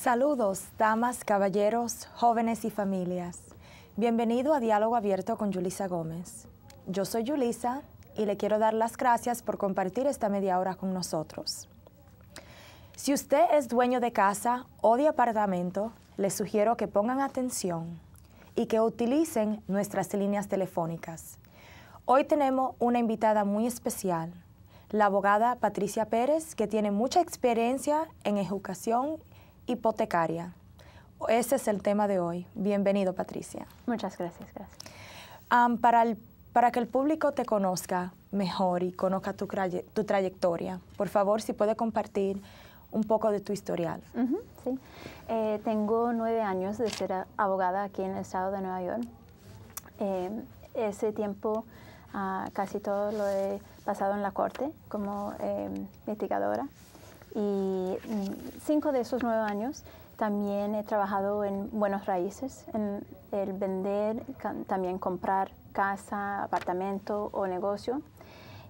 Saludos, damas, caballeros, jóvenes y familias. Bienvenido a Diálogo Abierto con Yulisa Gómez. Yo soy Julisa y le quiero dar las gracias por compartir esta media hora con nosotros. Si usted es dueño de casa o de apartamento, le sugiero que pongan atención y que utilicen nuestras líneas telefónicas. Hoy tenemos una invitada muy especial, la abogada Patricia Pérez, que tiene mucha experiencia en educación hipotecaria. Ese es el tema de hoy. Bienvenido, Patricia. Muchas gracias, gracias. para, para que el público te conozca mejor y conozca tu, trayectoria, por favor, si puede compartir un poco de tu historial. Eh, tengo nueve años de ser abogada aquí en el estado de Nueva York. Em, ese tiempo ah, casi todo lo he pasado en la corte como eh, em, mitigadora y mm, cinco de esos nueve años también he trabajado en buenos raíces, en el vender, también comprar casa, apartamento o negocio.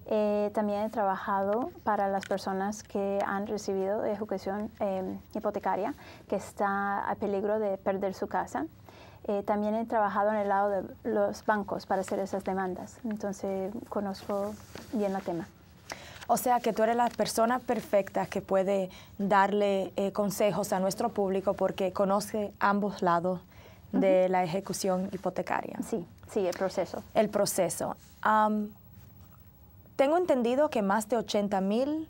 Eh, también he trabajado para las personas que han recibido educación em, hipotecaria, que está a peligro de perder su casa. Eh, también he trabajado en el lado de los bancos para hacer esas demandas, entonces conozco bien el tema. O sea que tú eres la persona perfecta que puede darle eh, consejos a nuestro público porque conoce ambos lados de la ejecución hipotecaria. Sí, sí, el proceso. El proceso. tengo entendido que más de 80 mil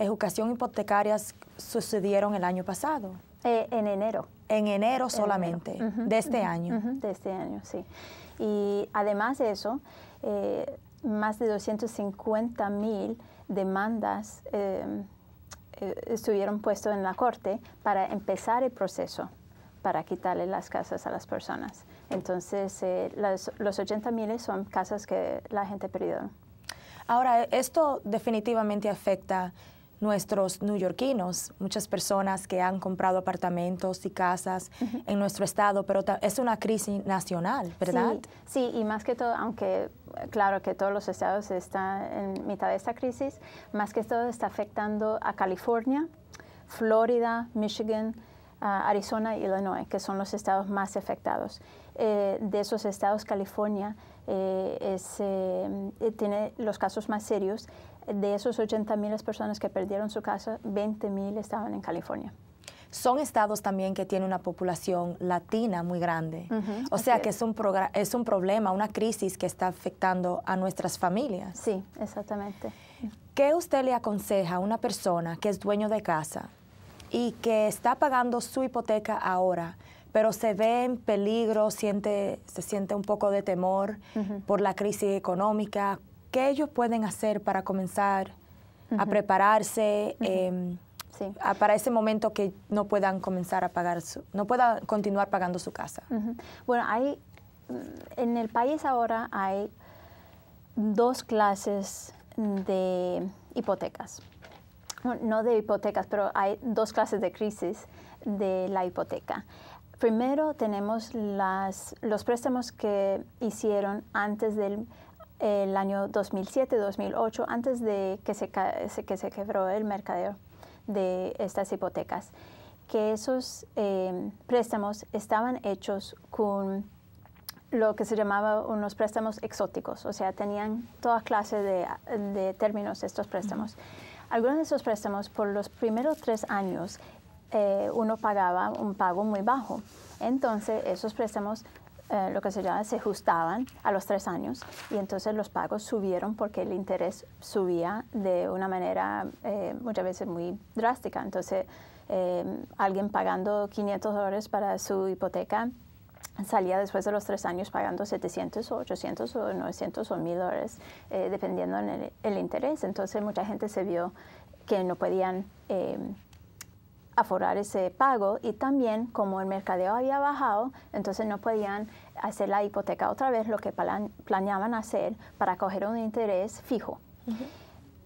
educación hipotecarias sucedieron el año pasado. Eh, en enero. En enero solamente, de este año. de este año, sí. Y además de eso, eh, más de 250 mil demandas em, eh, estuvieron puestas en la corte para empezar el proceso para quitarle las casas a las personas. Entonces, eh, los 80 miles son casas que la gente perdió. Ahora, esto definitivamente afecta nuestros neoyorquinos, muchas personas que han comprado apartamentos y casas en nuestro estado, pero es una crisis nacional, ¿verdad? Sí, y más que todo, aunque eh, claro que todos los estados están en mitad de esta crisis, más que todo está afectando a California, Florida, Michigan, ah, Arizona y Illinois, que son los estados más afectados. Eh, de esos estados, California eh, eh, tiene los casos más serios. De esos 80.000 personas que perdieron su casa, 20.000 estaban en California son estados también que tienen una población latina muy grande. o sea que es un, es un problema, una crisis que está afectando a nuestras familias. Sí, exactamente. ¿Qué usted le aconseja a una persona que es dueño de casa y que está pagando su hipoteca ahora? pero se ve en peligro, siente, se siente un poco de temor por la crisis económica. ¿Qué ellos pueden hacer para comenzar a prepararse em, para ese momento que no puedan comenzar a pagar, su, no puedan continuar pagando su casa? Bueno, hay, en el país ahora hay dos clases de hipotecas. No de hipotecas, pero hay dos clases de crisis de la hipoteca. Primero tenemos los préstamos que hicieron antes del año 2007-2008, antes de que se, quebró el mercadeo de estas hipotecas, que esos em, préstamos estaban hechos con lo que se llamaba unos préstamos exóticos, o sea, tenían toda clase de, términos estos préstamos. Algunos de esos préstamos por los primeros tres años eh, uno pagaba un pago muy bajo. Entonces, esos préstamos, eh, lo que se llama, se ajustaban a los tres años y entonces los pagos subieron porque el interés subía de una manera eh, muchas veces muy drástica. Entonces, alguien pagando 500 dólares para su hipoteca salía después de los tres años pagando 700 o 800 o 900 o 1000 dólares, dependiendo en el, interés. Entonces, mucha gente se vio que no podían aforar ese pago y también como el mercadeo había bajado, entonces no podían hacer la hipoteca otra vez, lo que planeaban hacer para coger un interés fijo.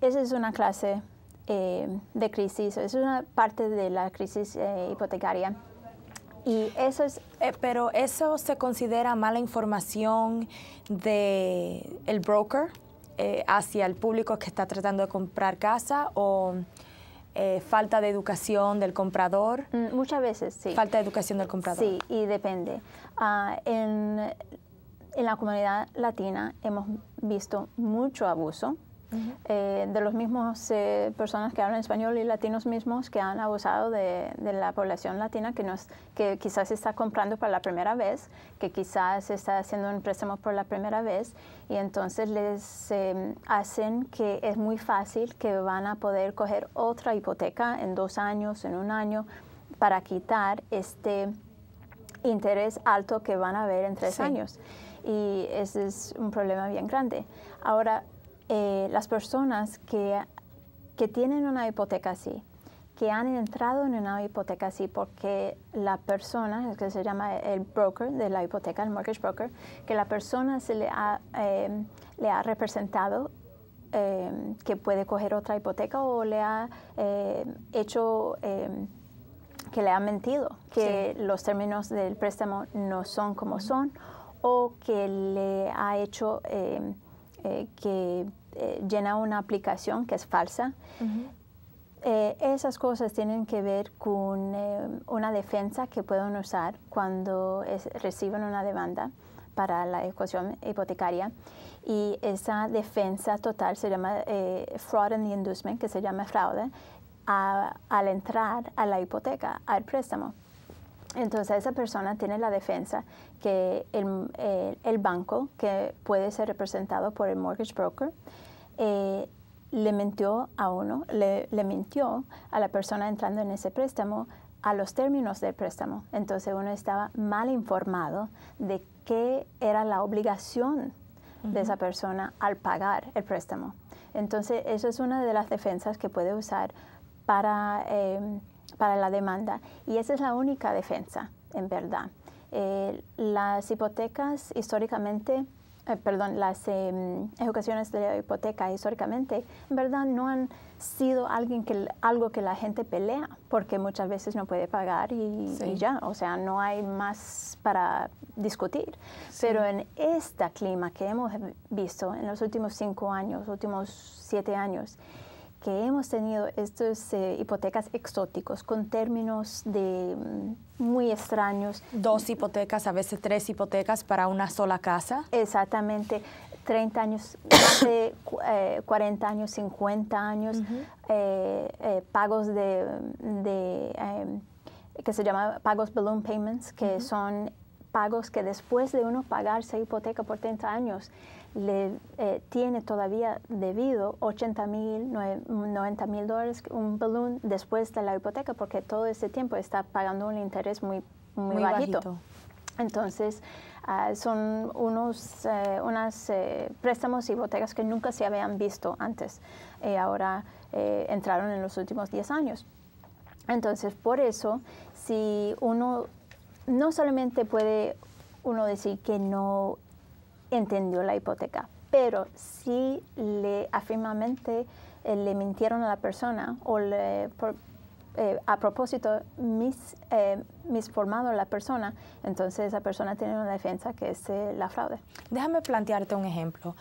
Esa es una clase eh, de crisis, es una parte de la crisis eh, hipotecaria. Y eso es, eh, pero eso se considera mala información de el broker hacia el público que está tratando de comprar casa o eh, falta de educación del comprador. Mm, muchas veces, sí. Falta de educación del comprador. Sí, y depende. Ah, en la comunidad latina hemos visto mucho abuso eh, de los mismos eh, personas que hablan español y latinos mismos que han abusado de, la población latina que, que quizás está comprando por la primera vez, que quizás está haciendo un préstamo por la primera vez y entonces les em, hacen que es muy fácil que van a poder coger otra hipoteca en dos años, en un año, para quitar este interés alto que van a ver en tres años. Y ese es un problema bien grande. Ahora, eh, las personas que, tienen una hipoteca así, que han entrado en una hipoteca así porque la persona, que se llama el broker de la hipoteca, el mortgage broker, que la persona se le ha, eh, le ha representado eh, que puede coger otra hipoteca o le ha hecho que le ha mentido, que los términos del préstamo no son como son o que le ha hecho eh, que eh, llena una aplicación que es falsa. Eh, esas cosas tienen que ver con una defensa que pueden usar cuando reciben una demanda para la ecuación hipotecaria. Y esa defensa total se llama fraud and inducement, que se llama fraude, al entrar a la hipoteca, al préstamo. Entonces esa persona tiene la defensa que eh, el, banco, que puede ser representado por el mortgage broker, eh, le mintió a uno, le, mintió a la persona entrando en ese préstamo a los términos del préstamo. Entonces uno estaba mal informado de qué era la obligación de esa persona al pagar el préstamo. Entonces, eso es una de las defensas que puede usar para eh, para la demanda. Y esa es la única defensa, en verdad. Eh, las hipotecas históricamente, eh, perdón, las eh, ejecuciones de la hipoteca históricamente, en verdad no han sido alguien que, algo que la gente pelea, porque muchas veces no puede pagar y, ya, o sea, no hay más para discutir. Pero en este clima que hemos visto en los últimos cinco años, últimos siete años, que hemos tenido estas eh, hipotecas exóticos con términos de mm, muy extraños. Dos hipotecas, a veces tres hipotecas para una sola casa. Exactamente. 30 años, 40 eh, años, 50 años, eh, pagos de, de em, que se llama pagos balloon payments, que son pagos que después de uno pagar hipoteca por 30 años, le eh, tiene todavía debido 80 mil, 90 mil dólares, un balloon después de la hipoteca, porque todo ese tiempo está pagando un interés muy, muy, bajito. Entonces, ah, son unos eh, eh, préstamos y hipotecas que nunca se habían visto antes y ahora entraron en los últimos 10 años. Entonces, por eso, si uno no solamente puede uno decir que no entendió la hipoteca, pero si le afirmamente eh, le mintieron a la persona o le, eh, a propósito mis, eh, a la persona, entonces esa persona tiene una defensa que es la fraude. Déjame plantearte un ejemplo.